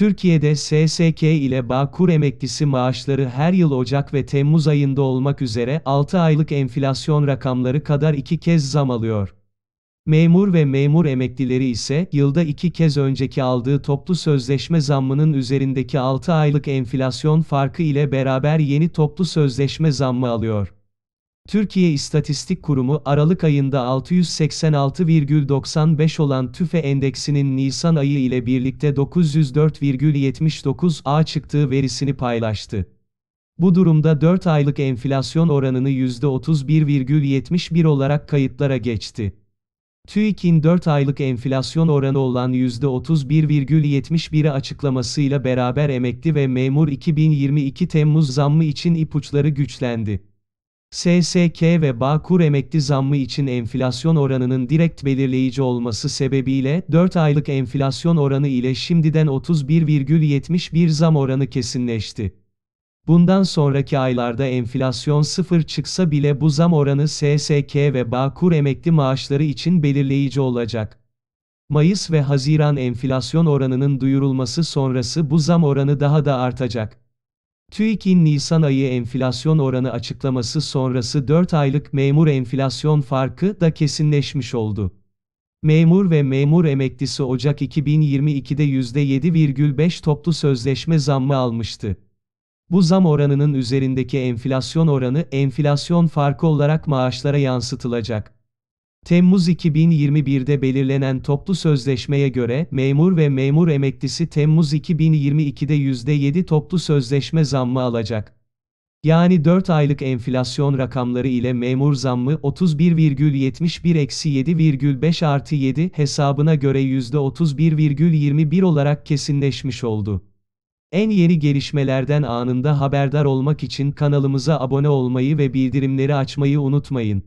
Türkiye'de SSK ile Bağkur emeklisi maaşları her yıl Ocak ve Temmuz ayında olmak üzere 6 aylık enflasyon rakamları kadar 2 kez zam alıyor. Memur ve memur emeklileri ise yılda 2 kez önceki aldığı toplu sözleşme zammının üzerindeki 6 aylık enflasyon farkı ile beraber yeni toplu sözleşme zammı alıyor. Türkiye İstatistik Kurumu Aralık ayında 686,95 olan TÜFE endeksinin Nisan ayı ile birlikte 904,79'a çıktığı verisini paylaştı. Bu durumda 4 aylık enflasyon oranını %31,71 olarak kayıtlara geçti. TÜİK'in 4 aylık enflasyon oranı olan 31,71'i açıklamasıyla beraber emekli ve memur 2022 Temmuz zammı için ipuçları güçlendi. SSK ve Bağkur emekli zammı için enflasyon oranının direkt belirleyici olması sebebiyle 4 aylık enflasyon oranı ile şimdiden 31,71 zam oranı kesinleşti. Bundan sonraki aylarda enflasyon sıfır çıksa bile bu zam oranı SSK ve Bağkur emekli maaşları için belirleyici olacak. Mayıs ve Haziran enflasyon oranının duyurulması sonrası bu zam oranı daha da artacak. TÜİK'in Nisan ayı enflasyon oranı açıklaması sonrası 4 aylık memur enflasyon farkı da kesinleşmiş oldu. Memur ve memur emeklisi Ocak 2022'de %7,5 toplu sözleşme zammı almıştı. Bu zam oranının üzerindeki enflasyon oranı enflasyon farkı olarak maaşlara yansıtılacak. Temmuz 2021'de belirlenen toplu sözleşmeye göre memur ve memur emeklisi Temmuz 2022'de %7 toplu sözleşme zammı alacak. Yani 4 aylık enflasyon rakamları ile memur zammı 31,71 eksi 7,5 artı 7 hesabına göre %31,21 olarak kesinleşmiş oldu. En yeni gelişmelerden anında haberdar olmak için kanalımıza abone olmayı ve bildirimleri açmayı unutmayın.